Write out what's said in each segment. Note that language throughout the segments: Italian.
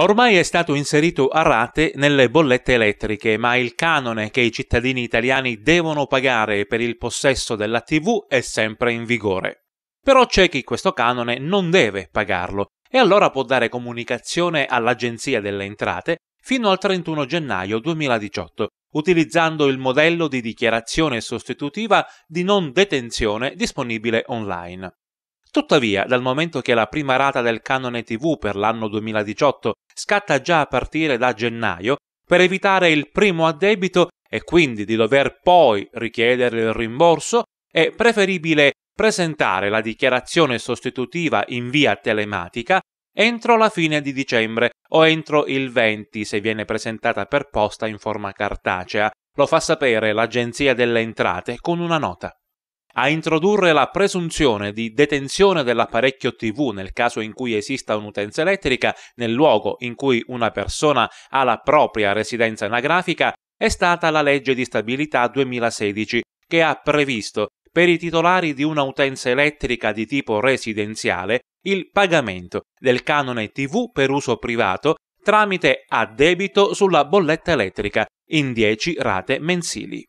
Ormai è stato inserito a rate nelle bollette elettriche, ma il canone che i cittadini italiani devono pagare per il possesso della TV è sempre in vigore. Però c'è chi questo canone non deve pagarlo e allora può dare comunicazione all'Agenzia delle Entrate fino al 31 gennaio 2018, utilizzando il modello di dichiarazione sostitutiva di non detenzione disponibile online. Tuttavia, dal momento che la prima rata del canone TV per l'anno 2018 scatta già a partire da gennaio, per evitare il primo addebito e quindi di dover poi richiedere il rimborso, è preferibile presentare la dichiarazione sostitutiva in via telematica entro la fine di dicembre o entro il 20 se viene presentata per posta in forma cartacea. Lo fa sapere l'Agenzia delle Entrate con una nota a introdurre la presunzione di detenzione dell'apparecchio TV nel caso in cui esista un'utenza elettrica nel luogo in cui una persona ha la propria residenza anagrafica è stata la legge di stabilità 2016 che ha previsto per i titolari di un'utenza elettrica di tipo residenziale il pagamento del canone TV per uso privato tramite addebito sulla bolletta elettrica in 10 rate mensili.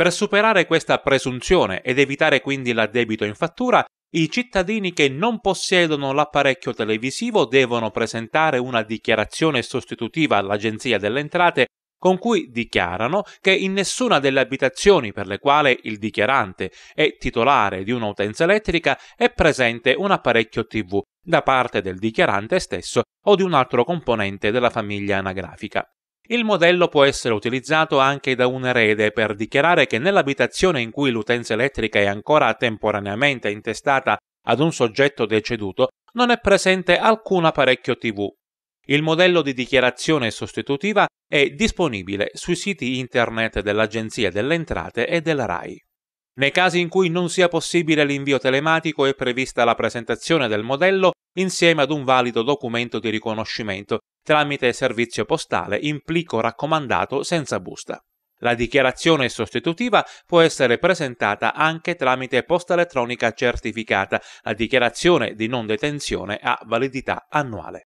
Per superare questa presunzione ed evitare quindi l'addebito in fattura, i cittadini che non possiedono l'apparecchio televisivo devono presentare una dichiarazione sostitutiva all'Agenzia delle Entrate con cui dichiarano che in nessuna delle abitazioni per le quali il dichiarante è titolare di un'utenza elettrica è presente un apparecchio TV da parte del dichiarante stesso o di un altro componente della famiglia anagrafica. Il modello può essere utilizzato anche da un erede per dichiarare che nell'abitazione in cui l'utenza elettrica è ancora temporaneamente intestata ad un soggetto deceduto non è presente alcun apparecchio TV. Il modello di dichiarazione sostitutiva è disponibile sui siti internet dell'Agenzia delle Entrate e della RAI. Nei casi in cui non sia possibile l'invio telematico è prevista la presentazione del modello insieme ad un valido documento di riconoscimento tramite servizio postale in plico raccomandato senza busta. La dichiarazione sostitutiva può essere presentata anche tramite posta elettronica certificata. La dichiarazione di non detenzione ha validità annuale.